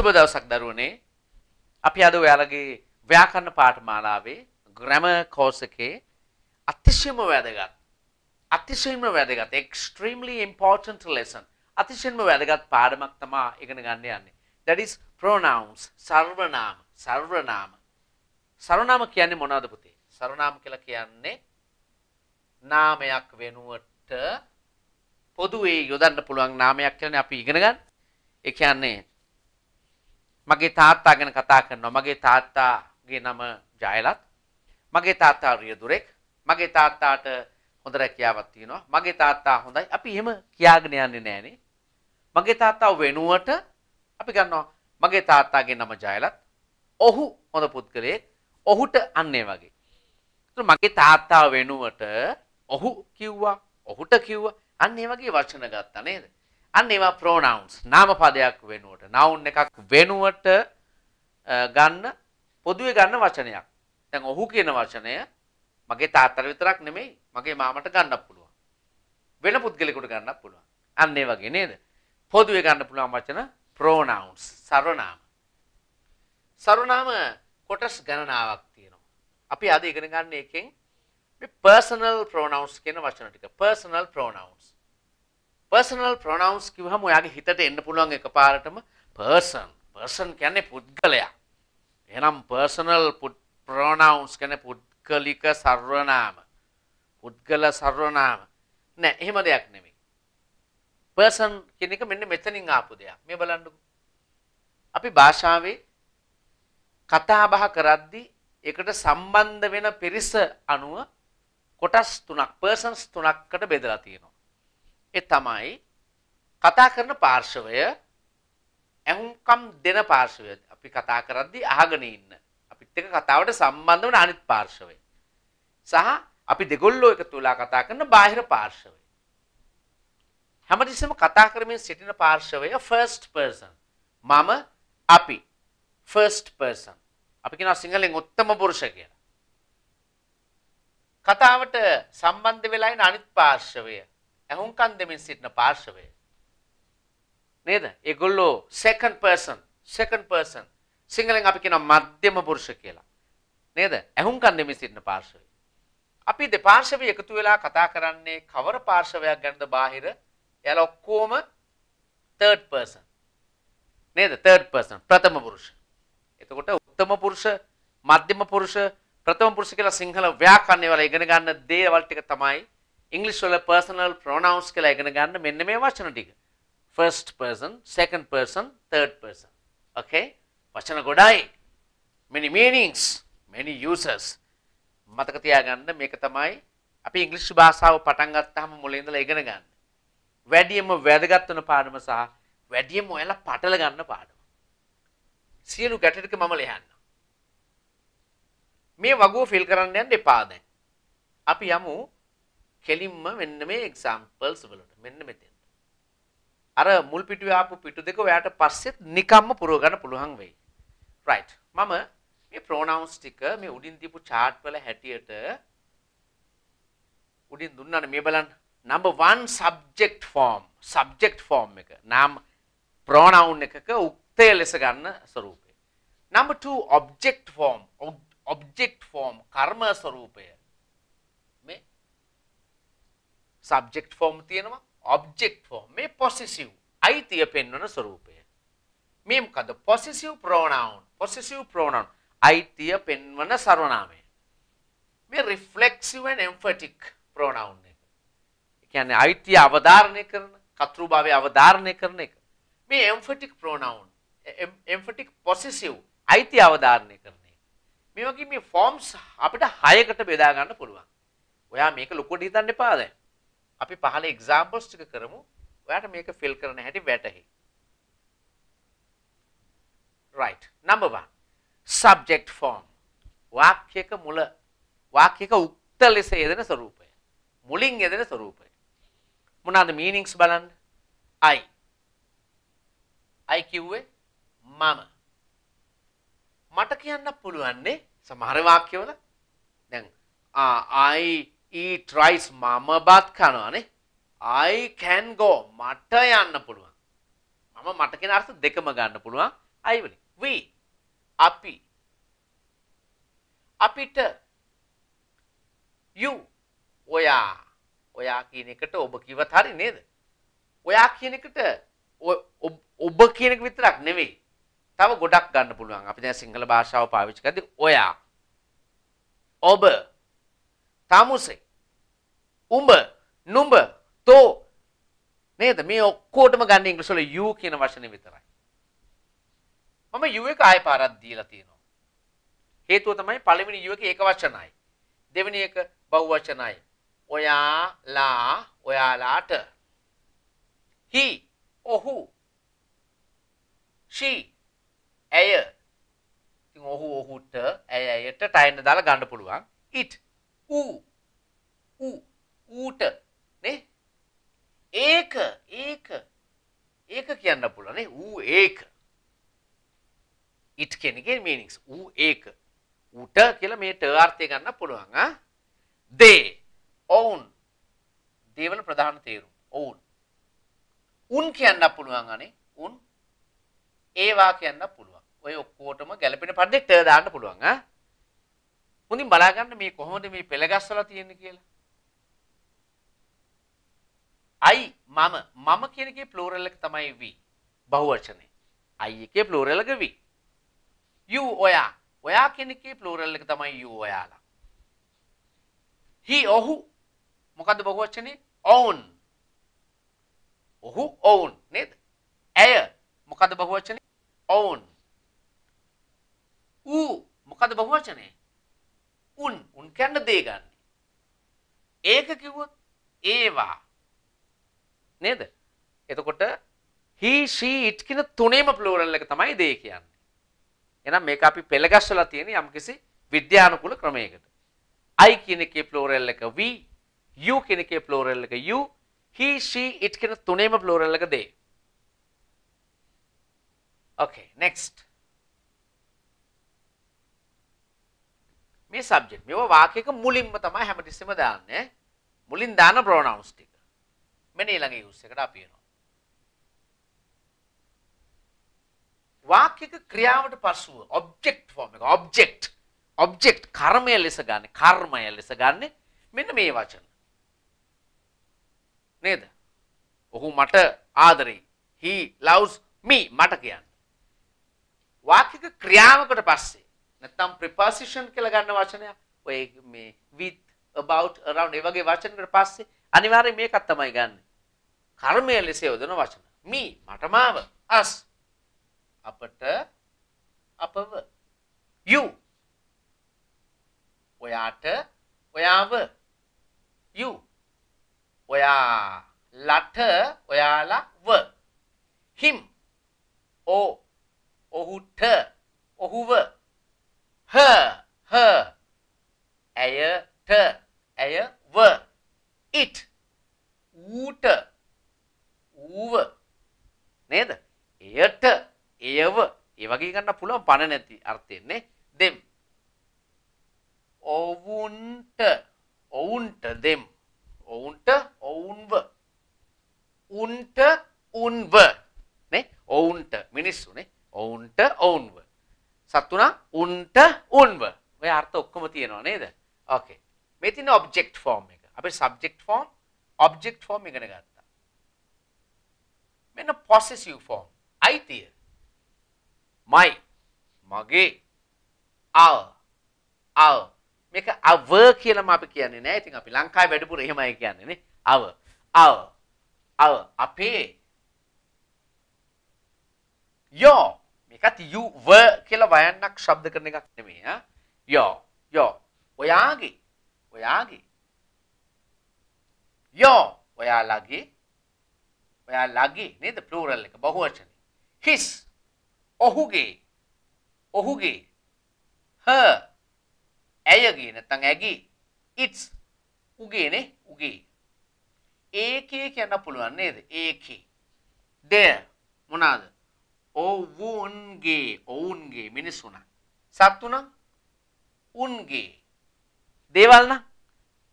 සුබ දවසක් දරුවනේ අපි අද ඔයාලගේ ව්‍යාකරණ පාඨමාලාවේ ග්‍රැමර් කෝස් එකේ අතිශයම වැදගත් අතිශයම වැදගත් extremely important lesson අතිශයම වැදගත් පාඩමක් තමා ඉගෙන ගන්න යන්නේ that is pronouns සර්වනාම සර්වනාම සර්වනාම කියන්නේ මොනවද පුතේ සර්වනාම කියලා කියන්නේ නාමයක් වෙනුවට පොදුවේ යොදන්න පුළුවන් නාමයක් කියන්නේ අපි ඉගෙන ගන්න ඒ කියන්නේ මගේ තාත්තා ගැන කතා කරනවා මගේ තාත්තාගේ නම ජයලත් මගේ තාත්තා රියදුරෙක් මගේ තාත්තාට හොඳ රැකියාවක් තියෙනවා මගේ තාත්තා හොඳයි අපි එහෙම කියාගෙන යන්නේ නැහනේ මගේ තාත්තා වෙනුවට අපි ගන්නවා මගේ තාත්තාගේ නම ජයලත් ඔහු හොඳ පුද්ගලයෙක් ඔහුට අන්නේ වගේ මගේ තාත්තා වෙනුවට ඔහු කිව්වා ඔහුට කිව්වා අන්න ඒ වගේ වචන ගත්තා නේද අන්න ඒවා pronouns නාමපදයක් වෙනුවට noun එකක් වෙනුවට ගන්න පොදුවේ ගන්න වචනයක්. දැන් ඔහු කියන වචනය මගේ තාත්තට විතරක් නෙමෙයි මගේ මාමට ගන්නත් පුළුවන්. වෙන පුද්ගලෙකුට ගන්නත් පුළුවන්. අන්න ඒ වගේ නේද? පොදුවේ ගන්න පුළුවන් වචන pronouns සර්වනාම. සර්වනාම කොටස් ගණනාවක් තියෙනවා. අපි අද ඉගෙන ගන්න එකෙන් personal pronouns කියන වචන ටික. personal pronouns පර්සනල් ප්‍රොනවුන්ස් කිව්වහම ඔයාගේ හිතට එන්න පුළුවන් එකපාරටම පර්සන් පර්සන් කියන්නේ පුද්ගලයා. එහෙනම් පර්සනල් ප්‍රොනවුන්ස් කියන්නේ පුද්ගලික සර්වනාම. පුද්ගල සර්වනාම. නෑ එහෙම දෙයක් නෙමෙයි. පර්සන් කියන එක මෙන්න මෙතනින් ආපු දෙයක්. මේ බලන්නකෝ. අපි භාෂාවේ කතා බහ කරද්දී ඒකට සම්බන්ධ වෙන පිරිස අනුව කොටස් තුනක් පර්සන්ස් තුනක්කට බෙදලා තියෙනවා. ඒ තමයි කතා කරන පාර්ශවය ඇහුම්කම් දෙන පාර්ශවය අපි කතා කරද්දී අහගෙන ඉන්න. අපිත් එක්ක කතාවට සම්බන්ධ වන අනිත් පාර්ශවය. සහ අපි දෙගොල්ලෝ එකතු වෙලා කතා කරන බාහිර පාර්ශවය. හැමතිස්සෙම කතා කරමින් සිටින පාර්ශවය first person. මම අපි first person. අපි කියනවා සිංහලෙන් උත්තම පුරුෂ කියලා. කතාවට සම්බන්ධ වෙලා ඉන්න අනිත් පාර්ශවය ඇහුම්කන් දෙමින් සිටින පාර්ශවය. නේද? ඒගොල්ලෝ second person, second person. සිංහලෙන් අපි කියනවා මධ්‍යම පුරුෂ කියලා. නේද? ඇහුම්කන් දෙමින් සිටින පාර්ශවය. අපි දෙපාර්ශවය එකතු වෙලා කතා කරන්නේ කවර පාර්ශවයක් ගැනද බාහිර? එයාලා ඔක්කොම third person. නේද? third person ප්‍රථම පුරුෂ. එතකොට උත්තම පුරුෂ, මධ්‍යම පුරුෂ, ප්‍රථම පුරුෂ කියලා සිංහල ව්‍යාකරණය වල ඉගෙන ගන්න දේවල් ටික තමයි ඉංග්ලිස් වල personal pronouns කියලා ඉගෙන ගන්න මෙන්න මේ වචන ටික. first person, second person, third person. Okay? වචන ගොඩයි. many meanings, many uses. මතක තියාගන්න මේක තමයි අපි ඉංග්‍රීසි භාෂාව පටන් ගත්තාම මුලින් ඉඳලා ඉගෙන ගන්න. වැඩියම වැදගත් වෙන පාඩම සහ වැඩියම ඔයාලා පටල ගන්න පාඩම. සියලු ගැටලු ටික මම ලියන්න. මේ වගුව ෆිල් කරන්න යන්න එපා දැන්. අපි යමු කෙලින්ම මෙන්න මේ එක්සාම්පල්ස් වලට මෙන්න මෙතෙන්. අර මුල් පිටුවේ ආපු පිටු දෙක ඔයාට පස්සෙත් නිකම්ම පුරව ගන්න පුළුවන් වෙයි. රයිට්. මම මේ pronouns ටික මේ උඩින් දීපු chart වල හැටියට උඩින් දුන්නානේ මේ බලන්න. number 1 subject form. subject form එක. නම් pronoun එකක උක්තය ලෙස ගන්න ස්වරූපය. number 2 object form. object form කර්ම ස්වරූපය. සබ්ජෙක්ට් ෆෝම් තියෙනවා ඔබ්ජෙක්ට් ෆෝම් මේ පොසිසිව් අයිතිය පෙන්වන ස්වරූපය මේ මොකද පොසිසිව් ප්‍රෝනවුන් පොසිසිව් ප්‍රෝනවුන් අයිතිය පෙන්වන සර්වනාමය මේ රිෆ්ලෙක්සිව් ඇන් එම්ෆටික් ප්‍රෝනවුන් එක ඒ කියන්නේ අයිතිය අවධාරණය කරන කතෘභාවය අවධාරණය කරන එක මේ එම්ෆටික් ප්‍රෝනවුන් එම්ෆටික් පොසිසිව් අයිතිය අවධාරණය කරන එක මේ වගේ මේ ෆෝම්ස් අපිට හයකට බෙදා ගන්න පුළුවන් ඔයා මේක ලොකුවට හිතන්න එපා දැන් අපි පහල එක්සාම්පල්ස් ටික කරමු. ඔයාට මේක ෆිල් කරන හැටි වැටහි. right number 1 subject form වාක්‍යයක මුල වාක්‍යයක උක්ත ලෙස යෙදෙන ස්වරූපය මුලින් යෙදෙන ස්වරූපය මොනවාද meanings බලන්න i i කිව්වේ මම මට කියන්න පුළුවන් නේ සමහර වාක්‍යවල දැන් i he tries මම බත් කනවානේ I can go මට යන්න පුළුවන් මම මට කියන අර්ථ දෙකම ගන්න පුළුවන් I වලින් we අපි අපිට you ඔයා ඔයා කියන එකට ඔබ කිව්වත් හරි නේද ඔයා කියන එකට ඔබ කියන එක විතරක් නෙවෙයි තව ගොඩක් ගන්න පුළුවන් අපි දැන් සිංහල භාෂාව පාවිච්චි කරද්දී ඔයා ඔබ තමුසේ උඹ නුඹ තෝ නේද මේ ඔක්කෝටම ගන්න ඉංග්‍රීසි වල you කියන වචනේ විතරයි. මම u එක ආය පාරක් දීලා තියෙනවා. හේතුව තමයි පළවෙනි u එක ඒක වචනයි. දෙවෙනි එක බහුවචනයි. ඔයාලා ඔයාලාට he ඔහු she ඇය ඉතින් ඔහු ඔහුට ඇය ඇයට ටයින් දාලා ගන්න පුළුවන් it ඌ ඌ ඌට නේ ඒක ඒක ඒක කියන්න පුළුවනේ ඌ ඒක ඉට් කෙනගේ මීනිස් ඌ ඒක ඌට කියලා මේ ට අර්ථය ගන්න පුළුවන් ආ දේ ඔවුන් දේවල ප්‍රධාන තේරුම් ඔවුන් උන් කියන්න පුළුවන් අනේ උන් ඒවා කියන්න පුළුවන් ඔය ඔක්කෝටම ගැලපෙන පදෙක් ට දාන්න පුළුවන් ආ හොඳින් බලාගන්න මේ කොහොමද මේ පෙළගස්සලා තියෙන්නේ කියලා. අයි මම මම කියන එකේ ප්ලූරල් එක තමයි v බහුවචනේ. අයි එකේ ප්ලූරල් එක v. you ඔයා. ඔයා කියන එකේ ප්ලූරල් එක තමයි you ඔයාලා. he ඔහු මොකද්ද බහුවචනේ? own. ඔහු own නේද? ඇය මොකද බහුවචනේ? own. ඌ මොකද බහුවචනේ? උන් උන් කියන්නේ දේ ගන්න. ඒක කිව්වොත් ඒවා නේද? එතකොට he she it කියන තුනේම plural එක තමයි දේ කියන්නේ. එහෙනම් මේක අපි පෙළගස්සලා තියෙන යම්කිසි විද්‍යානුකූල ක්‍රමයකට. I කියන එකේ plural එක we, you කියන එකේ plural එක you, he she it කියන තුනේම plural එක දේ. Okay, next. මේ සබ්ජෙක්ට්. මේවා වාක්‍යයක මුලින්ම තමයි හැමතිස්සෙම දාන්නේ. මුලින් දාන pronouns ටික. මෙන්න ඊළඟ use එකට අපි එනවා. වාක්‍යයක ක්‍රියාවට පසුව object form එක object object කර්මය ලෙස ගන්න කර්මය ලෙස ගන්න මෙන්න මේ වචන නේද ඔහු මට ආදරෙයි he loves me මට කියන්න වාක්‍යක ක්‍රියාවකට පස්සේ නැත්තම් ප්‍රපෝසිෂන් කියලා ගන්න වචනයක් ඔය මේ with about around ඒ වගේ වචන වල පස්සේ අනිවාර්යයෙන් මේකක් තමයි ගන්න. කර්මය ලෙස යොදන වචන. me මට මාව us අපට අපව you ඔයාට ඔයාව you ඔයාලට ඔයාලා ව him ඔ ඔහුට ඔහුව her her ඇය ට ඇය ව it ඌට ඌව නේද? එයට එයව ඒ වගේ ගන්න පුළුවන් පණ නැති අර්ථයෙන්නේ them ඔවුන්ට ඔවුන්ට them ඔවුන්ට ඔවුන්ව උන්ට උන්ව නේ ඔවුන්ට මිනිස්සුනේ ඔවුන්ට ඔවුන්ව සත්තුනා උන්ට උන්ව ඔය අර්ථ ඔක්කොම තියෙනවා නේද ඕකේ මේ තියෙන ඔබ්ජෙක්ට් ෆෝම් එක අපි සබ්ජෙක්ට් ෆෝම් ඔබ්ජෙක්ට් ෆෝම් ඉගෙන ගත්තා මෙන්න පොසෙසිව් ෆෝම් අයිතිය මයි මගේ ආ ආ මේක අව කියලාම අපි කියන්නේ නෑ ඉතින් අපි ලංකාවේ වැඩිපුර එහෙමයි කියන්නේ නේ අව අව අව අපේ යෝ මේකත් යුව කියලා වයන්නක් ශබ්ද කරන එකක් නෙමෙයි ආ යෝ යෝ ඔයාගේ ඔයාගේ යෝ ඔයාලගේ ඔයාලගේ නේද plural එක බහුවචන his ඔහුගේ ඔහුගේ her ඇයගේ නැත්නම් ඇගේ it's උගේනේ උගේ ඒකේ කියන්න පුළුවන් නේද ඒකේ there මොනවාද ඔවුන්ගේ ඔවුන්ගේ මිනිස්සුන සත්තුන උන්ගේ දේවල්න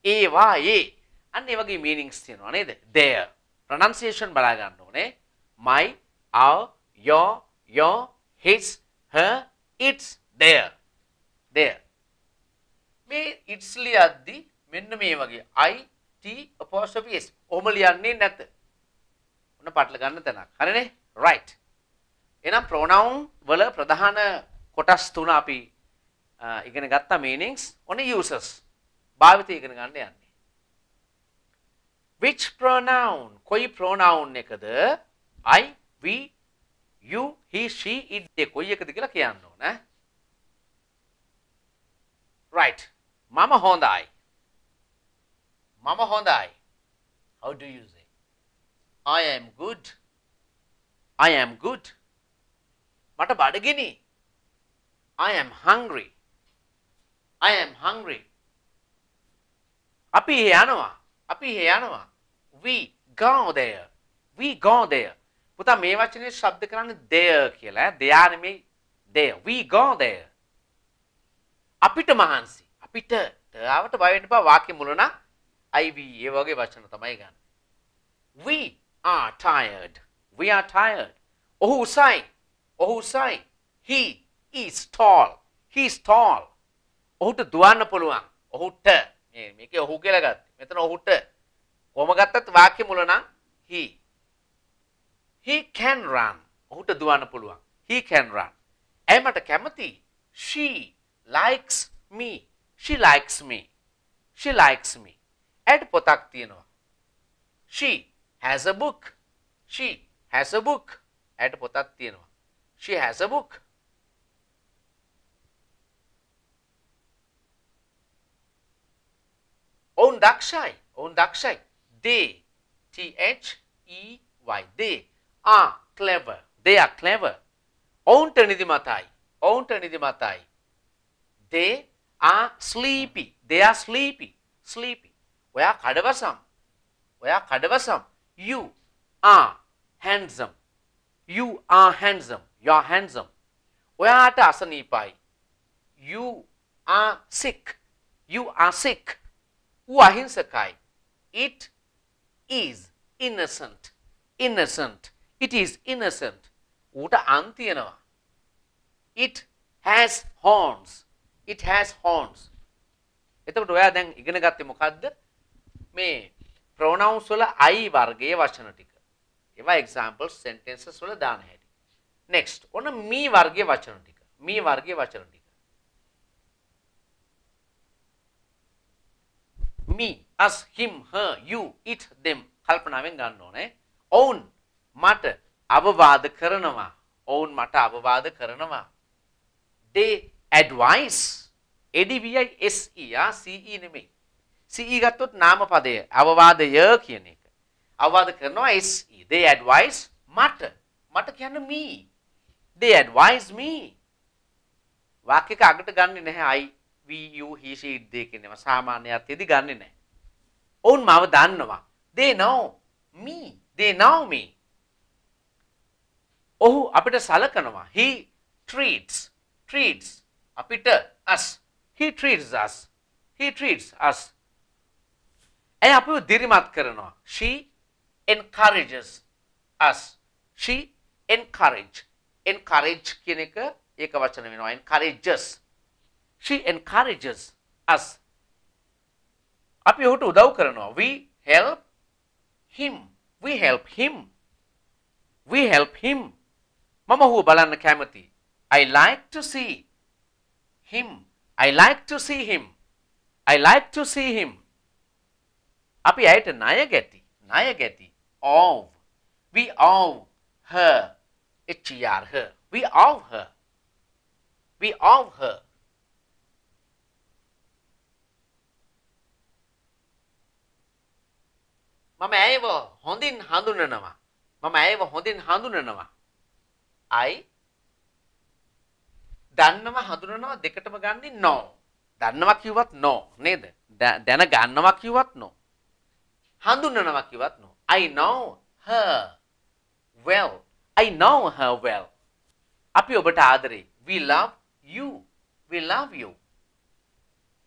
ඒවා ඒ අන්න ඒ වගේ මීනිංස් තියෙනවා නේද දෙය ප්‍රනන්සියේෂන් බලා ගන්න ඕනේ my our your your his her its there there මේ its ලියද්දි මෙන්න මේ වගේ i t apostrophe s ඔහම ලියන්නේ නැත ඔන්න පාටල ගන්න තැනක් හරිනේ right එහෙනම් pronoun වල ප්‍රධාන කොටස් තුන අපි ඉගෙන ගත්තා meanings ඔන්න uses භාවිතය ඉගෙන ගන්න යන්නේ which pronoun කොයි pronoun එකද i we you he she it කොයි එකද කියලා කියන්න ඕන right මම හොඳයි මම හොඳයි how do you say i am good i am good මට බඩගිනි I am hungry I am hungry අපි එහෙ යනවා අපි එහෙ යනවා we go there we go there පුතා මේ වචනේ ශබ්ද කරන්නේ there කියලා දෙයා නෙමෙයි there we go there අපිට මහන්සි අපිට තාවට බය වෙන්න එපා වාක්‍ය මුල නම් IV ඒ වගේ වචන තමයි ගන්න we are tired we are tired ඔහු උසයි ඔහු උසයි. He is tall. He is tall. ඔහුට දුවන්න පුළුවන්. ඔහුට මේ මේකේ ඔහු කියලා ගත්තේ. මෙතන ඔහුට කොහොම ගත්තත් වාක්‍ය මුල නම් he he can run. ඔහුට දුවන්න පුළුවන්. He can run. ඇයි මට කැමති? She likes me. She likes me. She likes me. ඇයට පොතක් තියෙනවා. She has a book. She has a book. ඇයට පොතක් තියෙනවා. she has a book. On Dakshai, on Dakshai, they, T-H-E-Y, they are clever, they are clever. On Tanidhimatai, on Tanidhimatai, they are sleepy, they are sleepy, sleepy. Where kadavasam, where kadavasam, you are handsome, you are handsome. You are handsome. ඔයාට අසනීපයි. You are sick. You are sick. ඌ අහිංසකයි. It is innocent. Innocent. It is innocent. ඌට අන් තියෙනවා. It has horns. It has horns. එතකොට ඔයා දැන් ඉගෙන ගත්තේ මොකද්ද? මේ pronouns වල i වර්ගයේ වචන ටික. ඒවා examples sentences වල දාන හැටි. නෙක්ස්ට් ඔන්න මේ වර්ගය වචන ටික මේ වර්ගය වචන ටික me us him her you it them කල්පනාවෙන් ගන්න ඕනේ ඔවුන් මට අවවාද කරනවා ඔවුන් මට අවවාද කරනවා they advice advi se ආ ce නෙමෙයි ce ගත්තොත් නාම පදය අවවාදය කියන එක අවවාද කරනවා se they advice මට මට කියන්නේ me they advise me වාක්‍යක අගට ගන්නෙ නැහැ I we you he she it they කියන ඒවා සාමාන්‍ය අර්ථයේදී ගන්නෙ නැහැ. ඔවුන් මාව දන්නවා. they know me they know me. ඔහු අපිට සලකනවා. he treats treats අපිට us he treats us he treats us ඇය අපිව දිරිමත් කරනවා she encourages us she encourage encourage කියන එක ඒක වචන වෙනවා encourages she encourages us අපි ඔහුට උදව් කරනවා we help him we help him we help him මම ඔහුව බලන්න කැමති i like to see him i like to see him i like to see him අපි ඇයට ණය ගැටි ණය ගැටි of we of her HER, her. We of her. We of her. මම ඇයව හොඳින් හඳුනනවා. මම ඇයව හොඳින් හඳුනනවා. I දන්නවා හඳුනනවා දෙකටම ගන්නේ no. දන්නවා කිව්වත් no නේද? දැන ගන්නවා කිව්වත් no. හඳුනනවා කිව්වත් no. I know her well. I know her well. අපි ඔබට ආදරේ. We love you. We love you.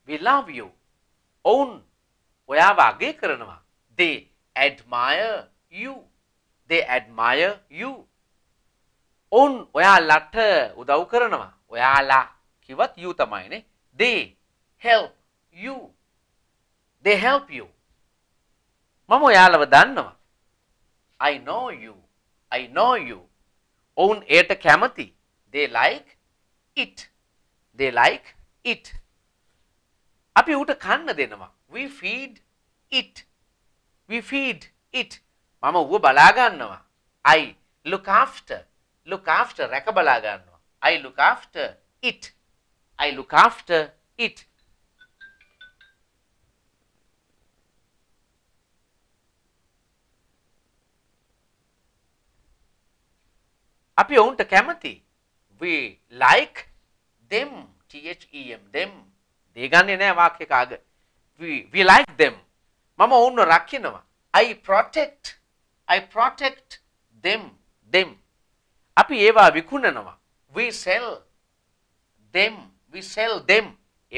We love you. ඔවුන් ඔයාව අගය කරනවා. They admire you. They admire you. ඔවුන් ඔයාලට උදව් කරනවා. ඔයාලා කිවත් you තමයිනේ. They help you. They help you. මම ඔයාලව දන්නවා. I know you. I know you. Own eta kamati. They like it. They like it. අපි ඌට කන්න දෙනවා. We feed it. We feed it. Mama ඌව බලා I look after. Look after රැක I look after it. I look after it. අපි ඔවුන්ට කැමති we like them t h e m them දේ ගන්නේ නැහැ වාක්‍ය කාග we we like them මම ඔවුන්ව රකින්නවා i protect i protect them them අපි ඒවා විකුණනවා we sell them we sell them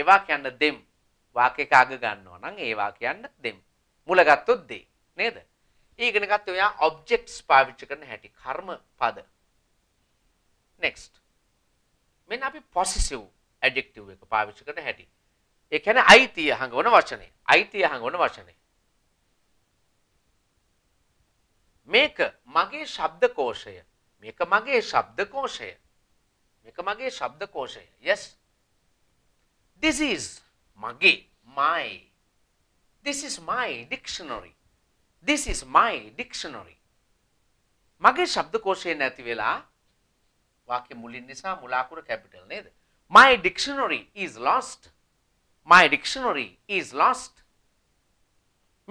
ඒවා කියන්න them වාක්‍ය කාග ගන්නවා නම් ඒවා කියන්න them මුල ගත්තොත් දේ නේද ඊගෙන ගත්තොත් ඔයා objects පාවිච්චි කරන හැටි කර්ම පද නෙක්ස්ට් මෙන්න අපි පොසිසිව් ඇඩෙක්ටව් එක පාවිච්චි කරන හැටි එකැන අයිතිය හඟවන වචනය අයිතිය හඟවන වචනය මේක මගේ ශබ්දකෝෂය මේක මගේ ශබ්දකෝෂය මේක මගේ ශබ්දකෝෂය yes this is මගේ my this is my dictionary this is my dictionary මගේ ශබ්දකෝෂය නැති වෙලා වාක්‍ය මුලින් නිසා මුලාකුර කැපිටල් නේද my dictionary is lost my dictionary is lost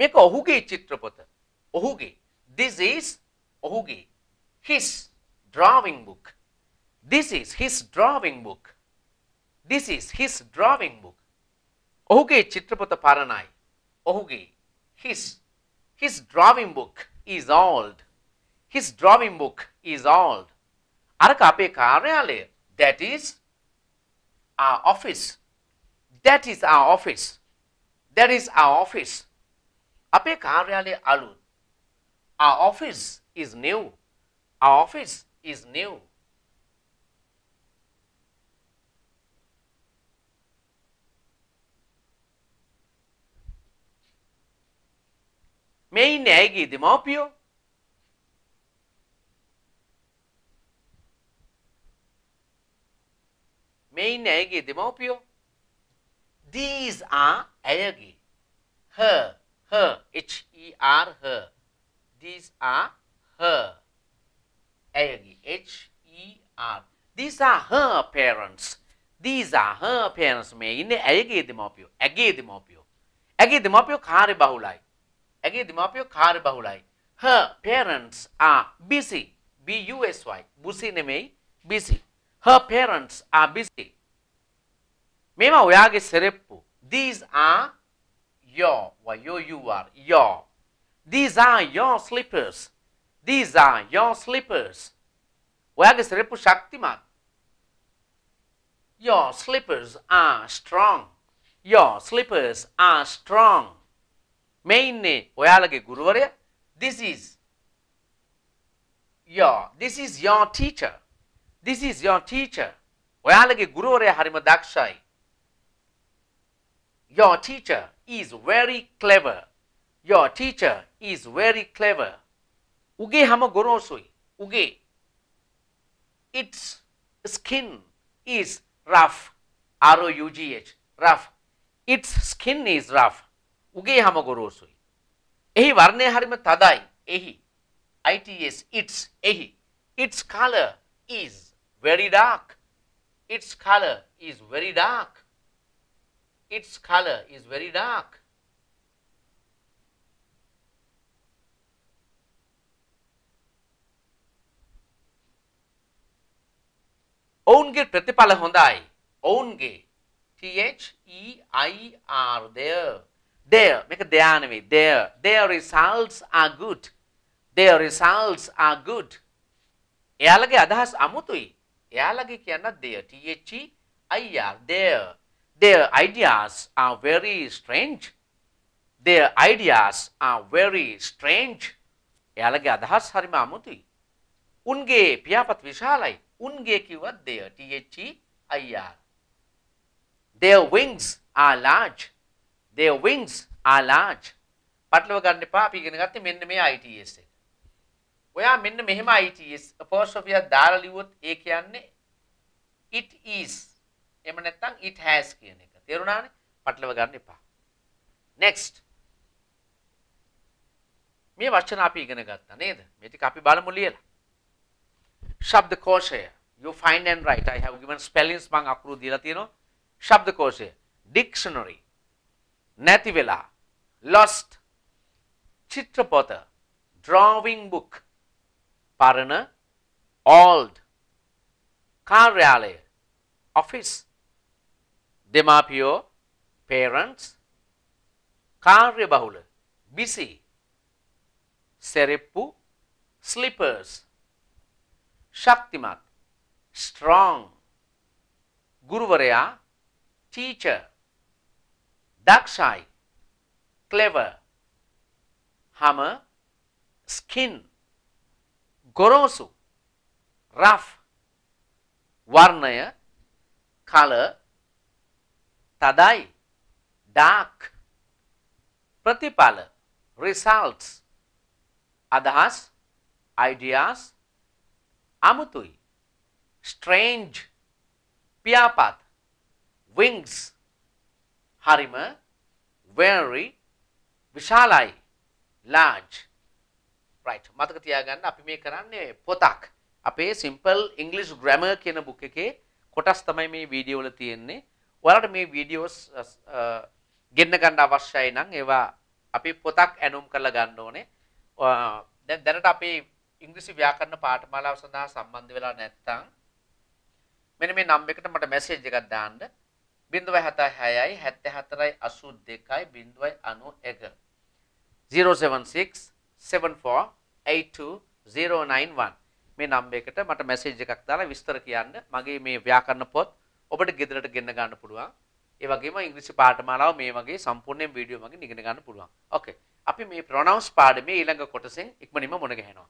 මේක ඔහුගේ චිත්‍රපත ඔහුගේ this is ඔහුගේ his drawing book this is his drawing book this is his drawing book ඔහුගේ චිත්‍රපත පරණයි ඔහුගේ his his drawing book is old his drawing book is old අරක අපේ කාර්යාලය that is our office that is our office that is our office අපේ කාර්යාලය අලුත් our office is new our office is new මේ ඉන්නේ ඇයිගේ දෙමව්පියෝ මේ ඉන්න ඇයගේ දෙමව්පියෝ. These are ඇයගේ. Her, her, H E R her. These are her. ඇයගේ H E R. These are her parents. These are her parents. මේ ඉන්න ඇයගේ දෙමව්පියෝ. ඇගේ දෙමව්පියෝ. ඇගේ දෙමව්පියෝ කාර්ය බහුලයි. ඇගේ දෙමව්පියෝ කාර්ය බහුලයි. Her parents are busy. B U S Y. busy නෙමෙයි busy. Her parents are busy. Mema oyage serepu. These are your, why you? you are, your. These are your slippers. These are your slippers. Oyage serepu shaktimat. Your slippers are strong. Your slippers are strong. ಮೇಯ್ನೆ ಒಯಾಲಗೆ ಗುರುವರೇ This is your. This is your teacher. this is your teacher. ඔයාලගේ ගුරුවරයා හරිම දක්ෂයි. Your teacher is very clever. Your teacher is very clever. උගේ හැම ගොරෝසුයි. උගේ. Its skin is rough. R O U G H. rough. Its skin is rough. උගේ හැම ගොරෝසුයි. එහි වර්ණය හරිම තදයි. එහි. ITS. Its. එහි. Its color is very dark. Its color is very dark. Its color is very dark. ඔවුන්ගේ ප්‍රතිඵල හොඳයි. ඔවුන්ගේ TH E I R there. There මේක there නෙවෙයි. There their results are good. Their results are good. එයාලගේ අදහස් අමුතුයි. එයාලගේ කියන්න there T H E I R there their ideas are very strange their ideas are very strange එයාලගේ අදහස් හරිම අමුතුයි උන්ගේ පියාපත් විශාලයි උන්ගේ කිව්වත් their T H E I R their wings are large their wings are large පටලව ගන්න එපා අපි ඉගෙන ගත්තේ මෙන්න මේ ITS එක ඔයා මෙන්න මෙහෙම it is apostrophe එක දාලා ලිව්වොත් ඒ කියන්නේ it is එහෙම නැත්නම් it has කියන එක. තේරුණානේ? පටලව ගන්න එපා. next මේ වචන අපි ඉගෙන ගත්තා නේද? මේ ටික අපි බලමු ලියලා. ශබ්ද කෝෂය you find and write i have given spellings මං අකුරු දීලා තියෙනවා. ශබ්ද කෝෂය dictionary නැති වෙලා lost චිත්‍රපත drawing book পারে না old कार्यालय office දෙමාපියෝ parents කාර්ය බහුල busy සෙරෙප්පු slippers ශක්තිමත් strong ගුරුවරයා teacher දක්ෂයි clever hammer skin ගොරෝසු රෆ් වර්ණය color තදයි dark ප්‍රතිඵල results අදහස් ideas අමුතුයි strange පියාපත් wings හරිම very විශාලයි large රයිට් මතක තියාගන්න අපි මේ කරන්නේ පොතක් අපේ සිම්පල් ඉංග්ලිස් ග්‍රැමර් කියන බුක් එකේ කොටස් තමයි මේ වීඩියෝ වල තියෙන්නේ ඔයාලට මේ වීඩියෝස් ගෙන්න ගන්න අවශ්‍යයි නම් ඒවා අපි පොතක් ඇනුම් කරලා ගන්න ඕනේ දැන් දැනට අපේ ඉංග්‍රීසි ව්‍යාකරණ පාඨමාලාව සඳහා සම්බන්ධ වෙලා නැත්නම් මෙන්න මේ නම් එකට මට මැසේජ් එකක් දාන්න 076යි 74යි 82යි 091 076 74 82091 මේ නම් එකට මට මැසේජ් එකක් දාලා විස්තර කියන්න මගේ මේ ව්‍යාකරණ පොත් ඔබට ගෙදරට ගෙන්න ගන්න පුළුවන්. ඒ වගේම ඉංග්‍රීසි පාඨමාලාව මේ වගේ සම්පූර්ණ වීඩියෝ මගින් ඉගෙන ගන්න පුළුවන්. ඕකේ. අපි මේ ප්‍රොනවුන්ස් පාඩමේ ඊළඟ කොටසෙන් ඉක්මනින්ම මුණ ගැහෙනවා.